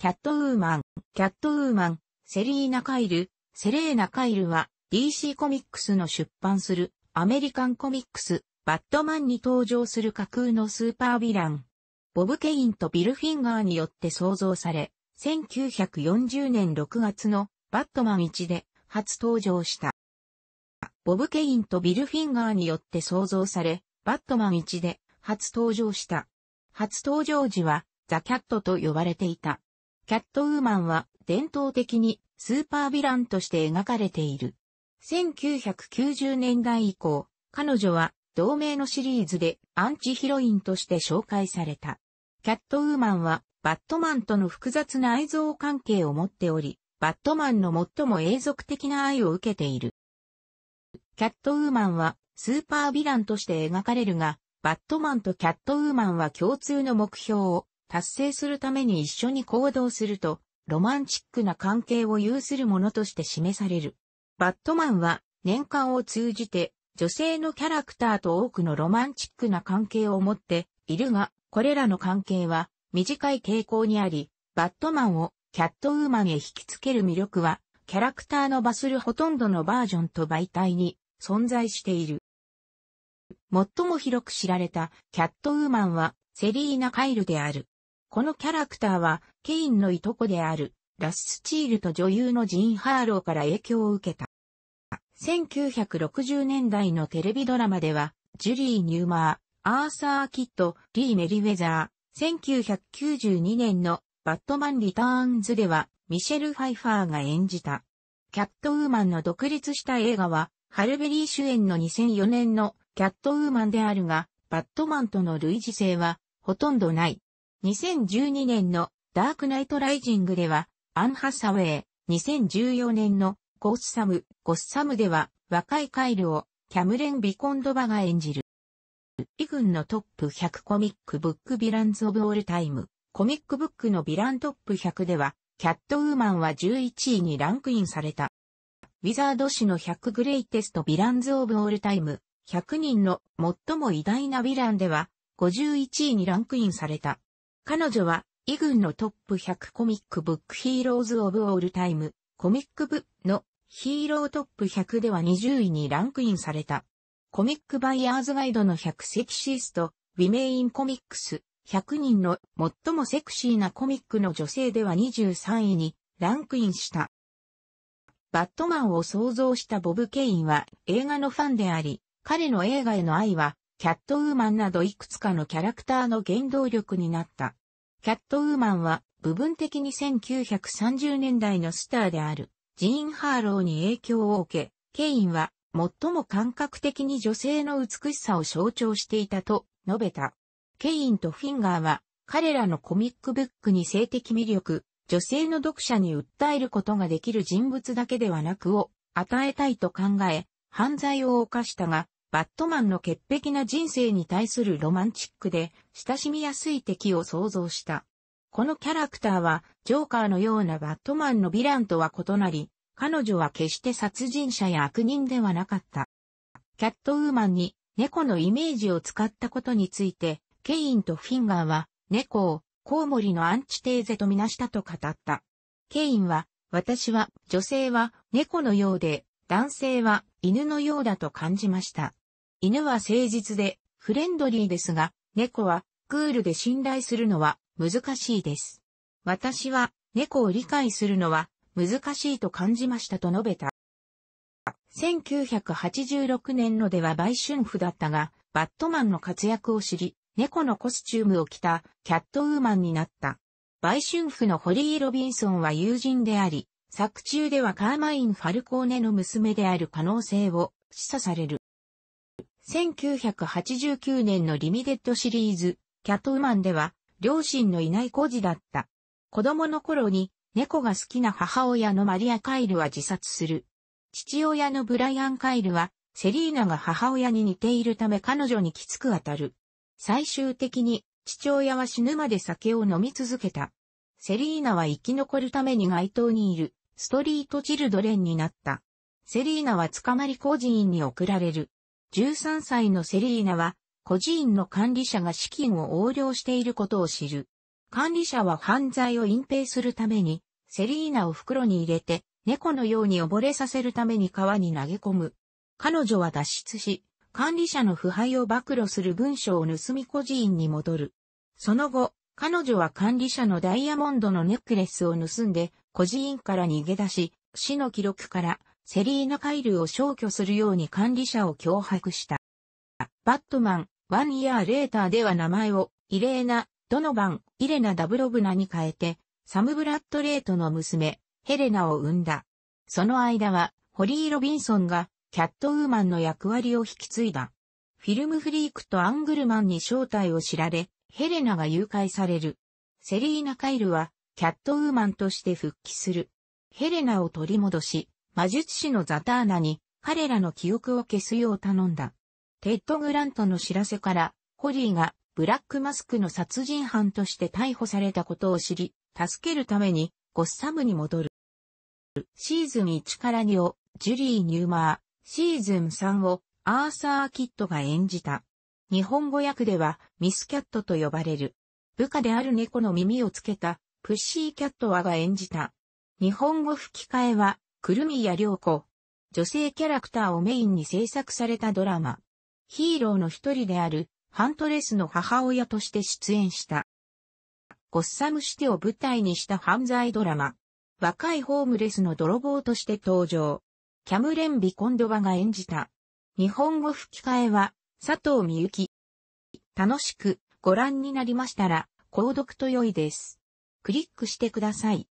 キャットウーマン、キャットウーマン、セリーナ・カイル、セレーナ・カイルは DC コミックスの出版するアメリカンコミックス、バットマンに登場する架空のスーパーヴィラン。ボブ・ケインとビル・フィンガーによって創造され、1940年6月のバットマン1で初登場した。ボブ・ケインとビル・フィンガーによって創造され、バットマン1で初登場した。初登場時はザ・キャットと呼ばれていた。キャットウーマンは伝統的にスーパーヴィランとして描かれている。1990年代以降、彼女は同名のシリーズでアンチヒロインとして紹介された。キャットウーマンはバットマンとの複雑な愛憎関係を持っており、バットマンの最も永続的な愛を受けている。キャットウーマンはスーパーヴィランとして描かれるが、バットマンとキャットウーマンは共通の目標を達成するために一緒に行動すると、ロマンチックな関係を有するものとして示される。バットマンは年間を通じて女性のキャラクターと多くのロマンチックな関係を持っているが、これらの関係は短い傾向にあり、バットマンをキャットウーマンへ引きつける魅力は、キャラクターの場するほとんどのバージョンと媒体に存在している。最も広く知られたキャットウーマンはセリーナ・カイルである。このキャラクターは、ケインのいとこである、ラス・スチールと女優のジーン・ハーローから影響を受けた。1960年代のテレビドラマでは、ジュリー・ニューマー、アーサー・キッド、リー・メリウェザー、1992年のバットマン・リターンズでは、ミシェル・ファイファーが演じた。キャットウーマンの独立した映画は、ハルベリー主演の2004年のキャットウーマンであるが、バットマンとの類似性はほとんどない。2012年のダークナイトライジングでは、アンハサウェイ、2014年のゴッサム、ゴッサムでは若いカイルをキャムレン・ビコンドバが演じる。イ軍のトップ100コミックブックヴィランズ・オブ・オール・タイム、コミックブックのヴィラントップ100では、キャットウーマンは11位にランクインされた。ウィザード誌の100グレイテストヴィランズ・オブ・オール・タイム、100人の最も偉大なヴィランでは、51位にランクインされた。彼女は、イグンのトップ100コミックブックヒーローズ・オブ・オール・タイム、コミック部のヒーロートップ100では20位にランクインされた。コミックバイヤーズガイドの100セキシスト、ウィメインコミックス、100人の最もセクシーなコミックの女性では23位にランクインした。バットマンを創造したボブ・ケインは映画のファンであり、彼の映画への愛はキャットウーマンなどいくつかのキャラクターの原動力になった。キャットウーマンは部分的に1930年代のスターであるジーン・ハーローに影響を受け、ケインは最も感覚的に女性の美しさを象徴していたと述べた。ケインとフィンガーは彼らのコミックブックに性的魅力、女性の読者に訴えることができる人物だけではなくを与えたいと考え、犯罪を犯したが、バットマンの潔癖な人生に対するロマンチックで親しみやすい敵を想像した。このキャラクターはジョーカーのようなバットマンのヴィランとは異なり、彼女は決して殺人者や悪人ではなかった。キャットウーマンに猫のイメージを使ったことについて、ケインとフィンガーは猫をコウモリのアンチテーゼとみなしたと語った。ケインは、私は女性は猫のようで、男性は犬のようだと感じました。犬は誠実でフレンドリーですが、猫はクールで信頼するのは難しいです。私は猫を理解するのは難しいと感じましたと述べた。1986年のでは売春婦だったが、バットマンの活躍を知り、猫のコスチュームを着たキャットウーマンになった。売春婦のホリー・ロビンソンは友人であり、作中ではカーマイン・ファルコーネの娘である可能性を示唆される。1989年のリミテッドシリーズ、キャットウマンでは、両親のいない孤児だった。子供の頃に、猫が好きな母親のマリア・カイルは自殺する。父親のブライアン・カイルは、セリーナが母親に似ているため彼女にきつく当たる。最終的に、父親は死ぬまで酒を飲み続けた。セリーナは生き残るために街頭にいる、ストリートチルドレンになった。セリーナは捕まり孤児院に送られる。13歳のセリーナは、孤児院の管理者が資金を横領していることを知る。管理者は犯罪を隠蔽するために、セリーナを袋に入れて、猫のように溺れさせるために川に投げ込む。彼女は脱出し、管理者の腐敗を暴露する文章を盗み孤児院に戻る。その後、彼女は管理者のダイヤモンドのネックレスを盗んで、孤児院から逃げ出し、死の記録からセリーナ・カイルを消去するように管理者を脅迫した。バットマン、ワンイヤーレーターでは名前を、イレーナ、ドノバン、イレナ・ダブロブナに変えて、サム・ブラッドレートの娘、ヘレナを生んだ。その間は、ホリー・ロビンソンが、キャットウーマンの役割を引き継いだ。フィルムフリークとアングルマンに正体を知られ、ヘレナが誘拐される。セリーナ・カイルは、キャットウーマンとして復帰する。ヘレナを取り戻し、魔術師のザターナに彼らの記憶を消すよう頼んだ。テッド・グラントの知らせから、ホリーがブラックマスクの殺人犯として逮捕されたことを知り、助けるためにゴッサムに戻る。シーズン1から2をジュリー・ニューマー、シーズン3をアーサー・キッドが演じた。日本語訳ではミスキャットと呼ばれる。部下である猫の耳をつけたプッシーキャットはが演じた。日本語吹き替えはくるみやりょうこ、女性キャラクターをメインに制作されたドラマ、ヒーローの一人であるハントレスの母親として出演した。ゴッサムシテを舞台にした犯罪ドラマ、若いホームレスの泥棒として登場。キャムレン・ビコンドバが演じた。日本語吹き替えは、佐藤みゆき。楽しくご覧になりましたら、購読と良いです。クリックしてください。